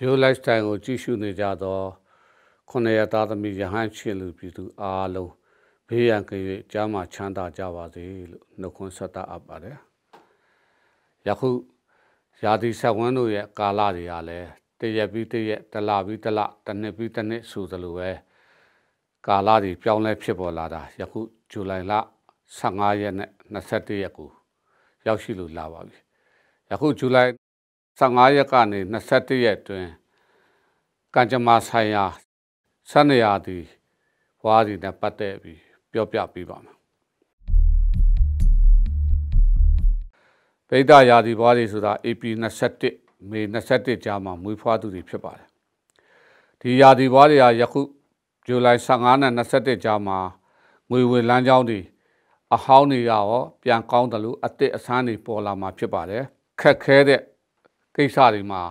View Lifestyle ကိုကြည့်ရှုနေကြသောခொနရသားသမီးရဟန်းရှင်လူပြည်သူ အားလုံးဘေးရန်ကရွေကြားမှာချမ်းသာကြပါစေလို့နှုတ်ခွန်းဆက်တာအပ်ပါတယ်။ယခုရာသီဆက်ဝန်းတို့ရဲ့ကာလတွေကလည်းတရက်ပြီးတရက်တလပြီးတလတစ်နှစ်ပြီးတစ်နှစ်ဆိုသလိုပဲကာလတွေပြောင်းလဲဖြစ်ပေါ်လာတာယခုဇူလိုင်လ15ရက်နဲ့21ရက်ကိုရောက်ရှိလို့လာပါပြီ။ယခုဇူလိုင်15ရက်ကနေ21ရက်အတွင်းကံကြမ္မာဆိုင်ရာဆန္ဒရာသည်ဘွားစီနဲ့ပတ်သက်ပြီးပြောပြပေးပါမယ်ဗိဒ္ဓရာသီဘွားစီဆိုတာ AP 21မေ21ကြားမှာမွေးဖွားသူတွေဖြစ်ပါတယ်ဒီရာသီဘွားတွေဟာယခုဇူလိုင်15နဲ့21ကြားမှာငွေဝင်လမ်းကြောင်းတွေအဟောင်းတွေရောပြန်ကောင်းတယ်လို့အစ်စ်အဆန်းတွေပေါ်လာမှာဖြစ်ပါတယ်ခက်ခဲတဲ့ကိစ္စတွေမှာ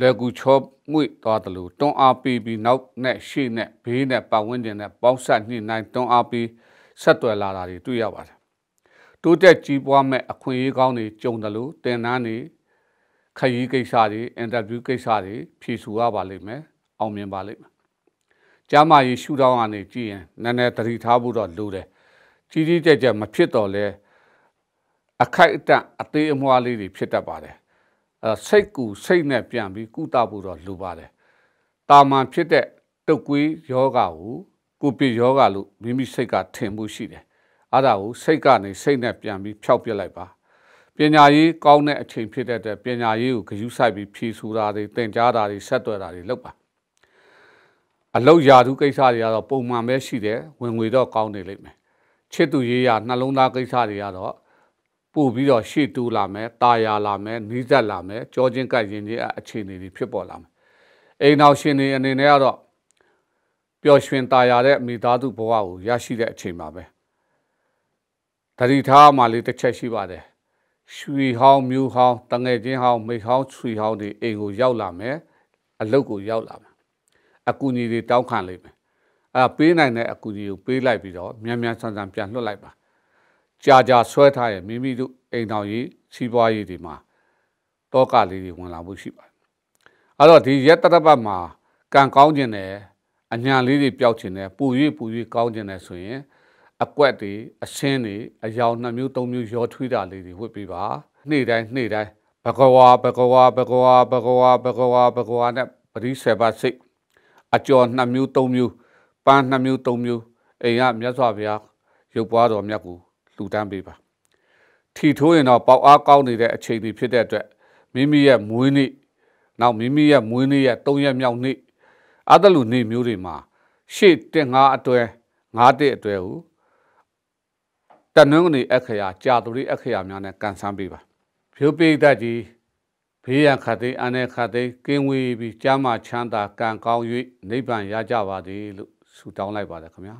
လွယ်ကူချောငွေ့သွားတယ်လို့တွန်းအားပေးပြီးနောက်နဲ့ရှေ့နဲ့ဘေးနဲ့ပတ်ဝန်းကျင်နဲ့ပေါင်းဆက်နှိမ့်နိုင်တွန်းအားပေးဆက်သွယ်လာတာတွေတွေ့ရပါတယ်။တိုးတက်ကြီးပွားမဲ့အခွင့်အရေးကောင်းတွေကြုံတယ်လို့တင်နန်းတွေခရီးကိစ္စတွေအင်တာဗျူးကိစ္စတွေဖြေဆိုရပါလိမ့်မယ်။အောင်မြင်ပါလိမ့်မယ်။ကျမကြီးရှူတောင်းကနေကြည့်ရင်နည်းနည်းသတိထားဖို့တော့လိုတယ်။ကြီးကြီးကျယ်ကျယ်မဖြစ်တော့လဲအခိုက်အတန့်အသေးအမွှားလေးတွေဖြစ်တတ်ပါတယ်။စိတ်ကူစိတ်နဲ့ပြန်ပြီးကုသဖို့တော့လိုပါတယ်။တာမန်ဖြစ်တဲ့တုတ်ကွေးယောဂကိုကိုပိယောဂလို့မိမိစိတ်ကထင်မှုရှိတယ်။အဲ့ဒါကိုစိတ်ကနေစိတ်နဲ့ပြန်ပြီးဖျောက်ပြလိုက်ပါ။ပညာရေးကောင်းတဲ့အချိန်ဖြစ်တဲ့အတွက်ပညာရေးကိုဂရုစိုက်ပြီးဖြေဆိုတာတွေသင်ကြားတာတွေဆက်သွယ်တာတွေလုပ်ပါ။အလောက်ရာထူးကိစ္စတွေကတော့ပုံမှန်ပဲရှိတယ်ဝင်ငွေတော့ကောင်းနေလိမ့်မယ်။ချစ်သူရေးရနှလုံးသားကိစ္စတွေကတော့ပို့ပြီးတော့ရှေ့တူးလာမယ်တာယာလာမယ်နီးစပ်လာမယ်ကြောချင်းကပ်ရင်ကြီးအခြေအနေတွေဖြစ်ပေါ်လာမယ်အိမ်နောက်ရှင်တွေအနေနဲ့ကတော့ပျော်ရွှင်တာယာတဲ့မိသားစုဘဝကိုရရှိတဲ့အချိန်ပါပဲတတိထားမှလေးတစ်ချက်ရှိပါတယ်ရွှေဟောင်းမြို့ဟောင်းတငယ်ချင်းဟောင်းမိဟောင်းချွေဟောင်းတွေအိမ်ကိုရောက်လာမယ်အလုပ်ကိုရောက်လာမယ်အကူအညီတွေတောင်းခံလိုက်မယ်အဲပေးနိုင်တဲ့အကူအညီကိုပေးလိုက်ပြီးတော့မြန်မြန်ဆန်ဆန်ပြန်လွှတ်လိုက်ပါကြာကြာဆွဲထားရဲ့မိမိတို့အိမ်တော်ရေးစီးပွားရေးတွေမှာတောကလေးတွေဝင်လာဖို့ရှိပါတယ်။အဲ့တော့ဒီရက်တရပတ်မှာကံကောင်းခြင်းနဲ့အညာလေးတွေပျောက်ခြင်းနဲ့ပူရွေ့ပူရွေ့ကောင်းခြင်းနဲ့ဆိုရင်အကွက်တွေအရှင်းတွေအယောင်နှမျိုးသုံးမျိုးရောထွေးတာလေးတွေဝတ်ပေးပါ။နေ့တိုင်းနေ့တိုင်းဘဂဝါဘဂဝါဘဂဝါဘဂဝါဘဂဝါဘဂဝါနဲ့ပရိစေဘစိတ်အကျော်နှမျိုးသုံးမျိုးပန်းနှမျိုးသုံးမျိုးအိမ်ကမြတ်စွာဘုရားရုပ်ပွားတော်မြတ်ကိုလူတန်းပေးပါထီထိုးရင်တော့ပေါက်အားကောင်းနေတဲ့အချိန်တွေဖြစ်တဲ့အတွက်မိမိရဲ့မွေးနေ့နောက်မိမိရဲ့မွေးနေ့ရဲ့၃ရက်မြောက်နေ့အတလူနေ့မျိုးတွေမှာရှေ့တက်ငါအတွဲငါတက်အတွဲဟုတနင်္ဂနွေအခရာကြာသူရိအခရာများနဲ့ကန်ဆန်းပေးပါဖြိုးပိတတ်ကြီးဘေးရန်ခတ်သိအန်နဲ့ခတ်သိကင်းဝေးပြီးကျမ်းမာချမ်းသာကံကောင်း၍နိဗ္ဗာန်ရကြပါသည်လို့ဆုတောင်းလိုက်ပါတယ်ခင်ဗျာ